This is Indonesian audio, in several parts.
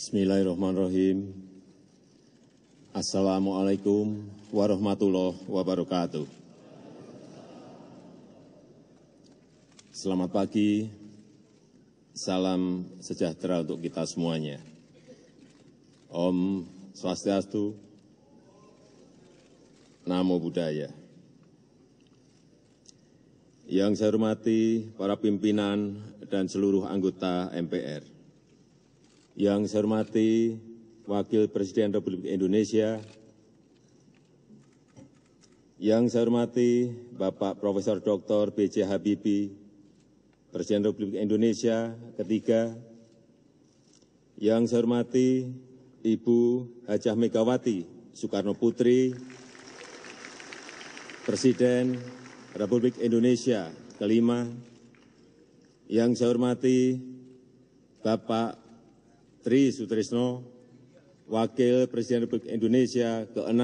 Bismillahirrahmanirrahim. Assalamualaikum warahmatullahi wabarakatuh. Selamat pagi, salam sejahtera untuk kita semuanya. Om Swastiastu, Namo Buddhaya. Yang saya hormati para pimpinan dan seluruh anggota MPR yang saya hormati Wakil Presiden Republik Indonesia, yang saya hormati Bapak Profesor Dr. B.J. Habibie, Presiden Republik Indonesia ketiga, yang saya hormati Ibu Hajah Megawati Soekarno Putri, Presiden Republik Indonesia kelima, yang saya hormati Bapak Tri Sutrisno, Wakil Presiden Republik Indonesia ke-6,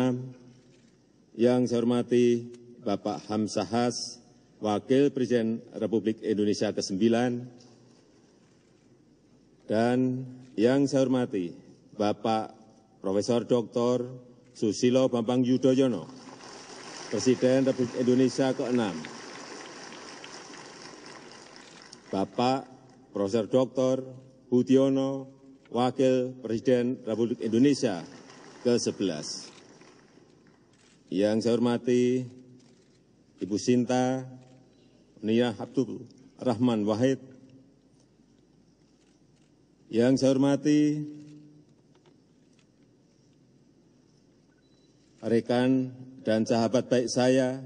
yang saya hormati Bapak Hamsahas, Wakil Presiden Republik Indonesia ke-9, dan yang saya hormati Bapak Profesor Dr. Susilo Bambang Yudhoyono, Presiden Republik Indonesia ke-6, Bapak Profesor Dr. Budiono Wakil Presiden Republik Indonesia ke-11. Yang saya hormati Ibu Sinta Nia Abdul Rahman Wahid. Yang saya hormati rekan dan sahabat baik saya,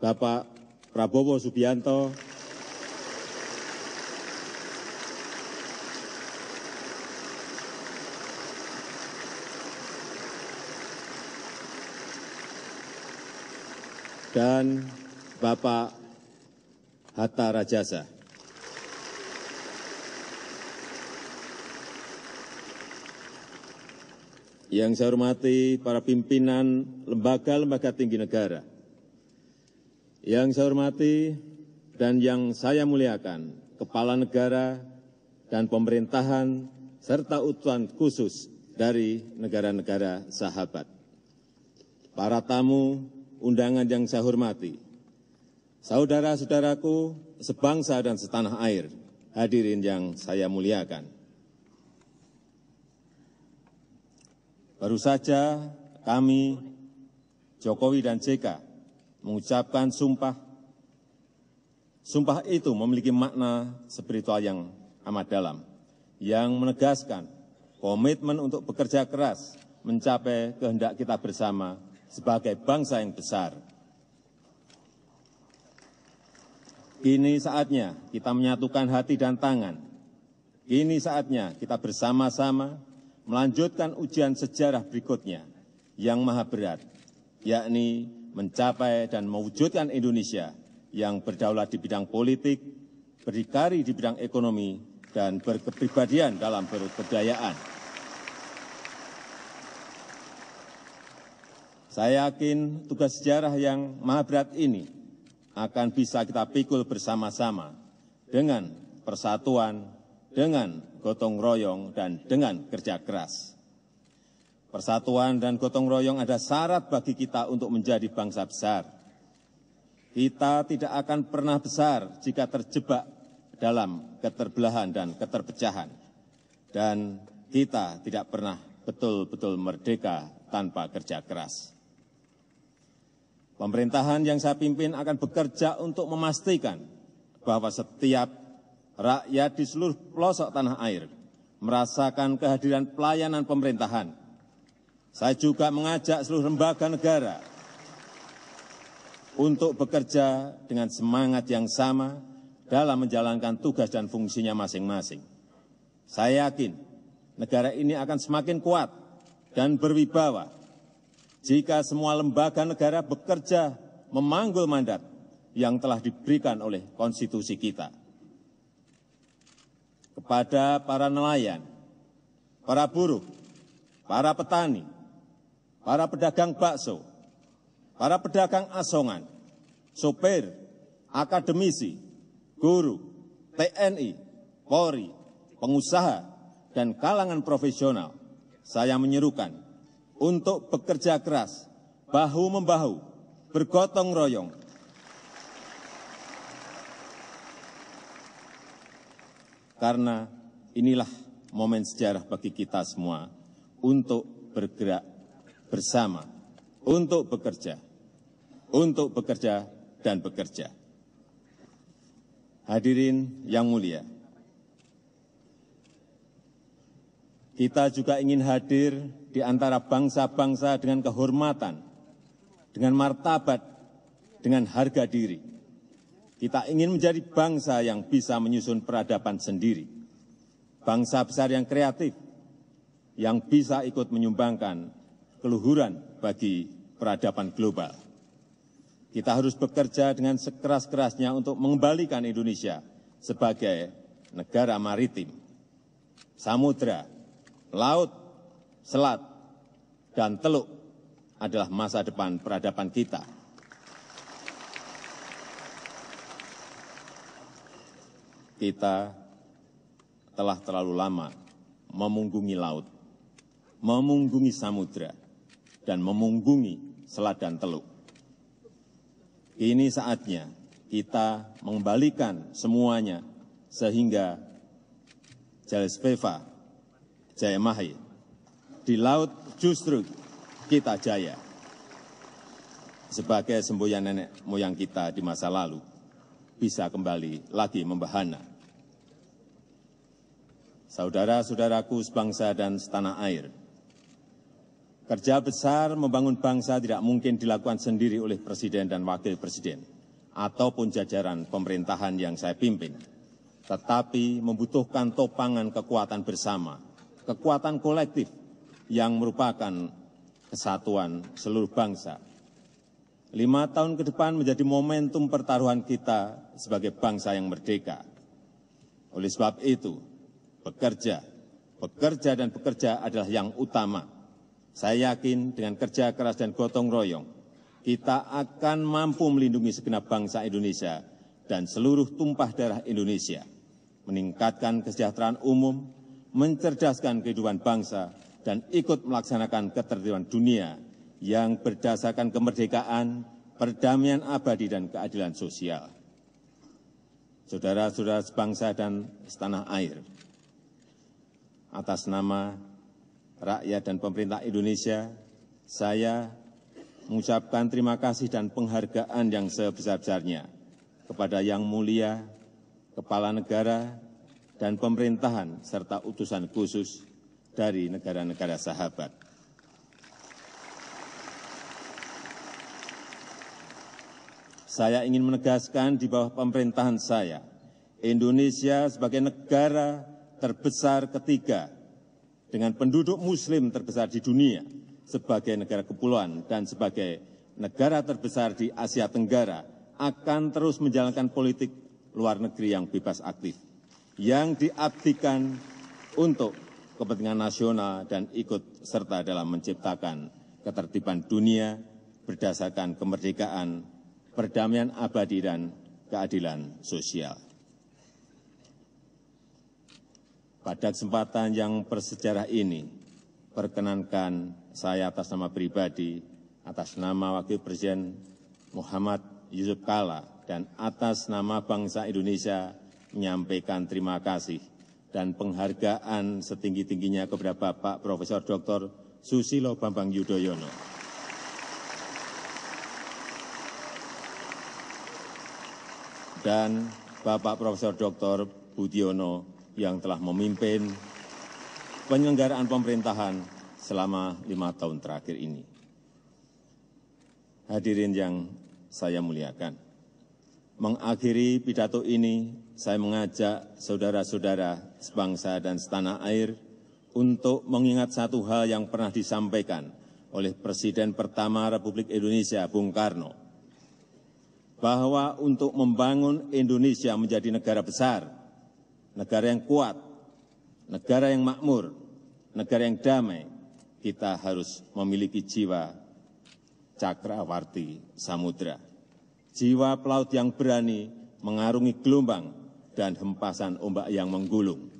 Bapak Prabowo Subianto, dan Bapak Hatta Rajasa. Yang saya hormati para pimpinan lembaga-lembaga tinggi negara. Yang saya hormati dan yang saya muliakan, kepala negara dan pemerintahan serta utusan khusus dari negara-negara sahabat. Para tamu undangan yang saya hormati, saudara-saudaraku sebangsa dan setanah air, hadirin yang saya muliakan. Baru saja kami, Jokowi dan JK, mengucapkan sumpah. Sumpah itu memiliki makna spiritual yang amat dalam, yang menegaskan komitmen untuk bekerja keras mencapai kehendak kita bersama sebagai bangsa yang besar. Kini saatnya kita menyatukan hati dan tangan. Kini saatnya kita bersama-sama melanjutkan ujian sejarah berikutnya yang maha berat, yakni mencapai dan mewujudkan Indonesia yang berdaulat di bidang politik, berdikari di bidang ekonomi, dan berkepribadian dalam berkebudayaan. saya yakin tugas sejarah yang maha berat ini akan bisa kita pikul bersama-sama dengan persatuan, dengan gotong royong, dan dengan kerja keras. Persatuan dan gotong royong ada syarat bagi kita untuk menjadi bangsa besar. Kita tidak akan pernah besar jika terjebak dalam keterbelahan dan keterpecahan. Dan kita tidak pernah betul-betul merdeka tanpa kerja keras. Pemerintahan yang saya pimpin akan bekerja untuk memastikan bahwa setiap rakyat di seluruh pelosok tanah air merasakan kehadiran pelayanan pemerintahan. Saya juga mengajak seluruh lembaga negara untuk bekerja dengan semangat yang sama dalam menjalankan tugas dan fungsinya masing-masing. Saya yakin negara ini akan semakin kuat dan berwibawa jika semua lembaga negara bekerja memanggul mandat yang telah diberikan oleh konstitusi kita. Kepada para nelayan, para buruh, para petani, para pedagang bakso, para pedagang asongan, sopir, akademisi, guru, TNI, Polri, pengusaha, dan kalangan profesional, saya menyerukan untuk bekerja keras, bahu-membahu, bergotong royong, karena inilah momen sejarah bagi kita semua untuk bergerak bersama, untuk bekerja, untuk bekerja dan bekerja. Hadirin yang mulia, Kita juga ingin hadir di antara bangsa-bangsa dengan kehormatan, dengan martabat, dengan harga diri. Kita ingin menjadi bangsa yang bisa menyusun peradaban sendiri. Bangsa besar yang kreatif, yang bisa ikut menyumbangkan keluhuran bagi peradaban global. Kita harus bekerja dengan sekeras-kerasnya untuk mengembalikan Indonesia sebagai negara maritim, samudera, laut, selat, dan teluk adalah masa depan peradaban kita. Kita telah terlalu lama memunggungi laut, memunggungi samudera, dan memunggungi selat dan teluk. Ini saatnya kita mengembalikan semuanya sehingga Jalsveva jaya mahi. Di laut justru kita jaya. Sebagai semboyan nenek moyang kita di masa lalu, bisa kembali lagi membahana. Saudara-saudaraku sebangsa dan setanah air, kerja besar membangun bangsa tidak mungkin dilakukan sendiri oleh Presiden dan Wakil Presiden, ataupun jajaran pemerintahan yang saya pimpin, tetapi membutuhkan topangan kekuatan bersama kekuatan kolektif yang merupakan kesatuan seluruh bangsa. Lima tahun ke depan menjadi momentum pertaruhan kita sebagai bangsa yang merdeka. Oleh sebab itu, bekerja, bekerja dan bekerja adalah yang utama. Saya yakin dengan kerja keras dan gotong royong, kita akan mampu melindungi segenap bangsa Indonesia dan seluruh tumpah darah Indonesia, meningkatkan kesejahteraan umum, mencerdaskan kehidupan bangsa, dan ikut melaksanakan ketertiban dunia yang berdasarkan kemerdekaan, perdamaian abadi, dan keadilan sosial. Saudara-saudara sebangsa dan setanah air, atas nama rakyat dan pemerintah Indonesia, saya mengucapkan terima kasih dan penghargaan yang sebesar-besarnya kepada Yang Mulia, Kepala Negara, dan pemerintahan serta utusan khusus dari negara-negara sahabat. Saya ingin menegaskan di bawah pemerintahan saya, Indonesia sebagai negara terbesar ketiga dengan penduduk muslim terbesar di dunia sebagai negara kepulauan dan sebagai negara terbesar di Asia Tenggara akan terus menjalankan politik luar negeri yang bebas aktif yang diabdikan untuk kepentingan nasional dan ikut serta dalam menciptakan ketertiban dunia berdasarkan kemerdekaan, perdamaian abadi, dan keadilan sosial. Pada kesempatan yang bersejarah ini, perkenankan saya atas nama pribadi, atas nama Wakil Presiden Muhammad Yusuf Kala, dan atas nama bangsa Indonesia menyampaikan terima kasih dan penghargaan setinggi-tingginya kepada Bapak Profesor Dr. Susilo Bambang Yudhoyono. dan Bapak Profesor Dr. Budiono yang telah memimpin penyelenggaraan pemerintahan selama lima tahun terakhir ini. Hadirin yang saya muliakan, mengakhiri pidato ini, saya mengajak saudara-saudara sebangsa dan setanah air untuk mengingat satu hal yang pernah disampaikan oleh Presiden pertama Republik Indonesia, Bung Karno, bahwa untuk membangun Indonesia menjadi negara besar, negara yang kuat, negara yang makmur, negara yang damai, kita harus memiliki jiwa cakrawarti samudera jiwa pelaut yang berani mengarungi gelombang dan hempasan ombak yang menggulung.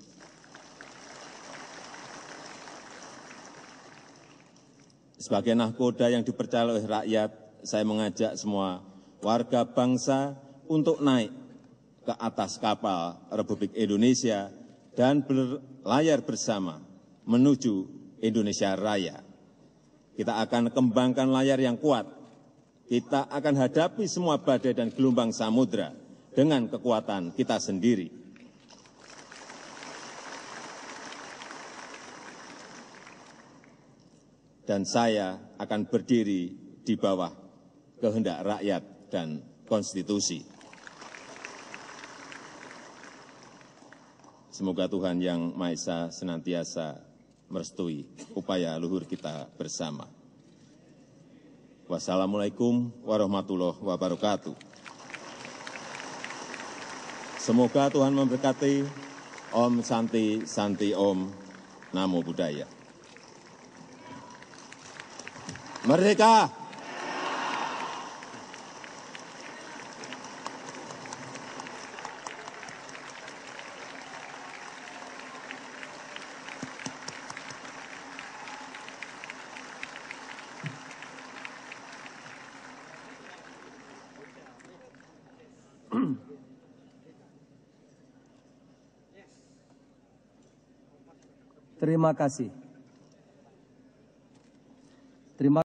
Sebagai nahkoda yang dipercaya oleh rakyat, saya mengajak semua warga bangsa untuk naik ke atas kapal Republik Indonesia dan berlayar bersama menuju Indonesia Raya. Kita akan kembangkan layar yang kuat kita akan hadapi semua badai dan gelombang samudera dengan kekuatan kita sendiri. Dan saya akan berdiri di bawah kehendak rakyat dan konstitusi. Semoga Tuhan Yang Maha Esa senantiasa merestui upaya luhur kita bersama. Wassalamu'alaikum warahmatullahi wabarakatuh. Semoga Tuhan memberkati Om Santi Santi Om Namo Buddhaya. Merdeka! Terima kasih.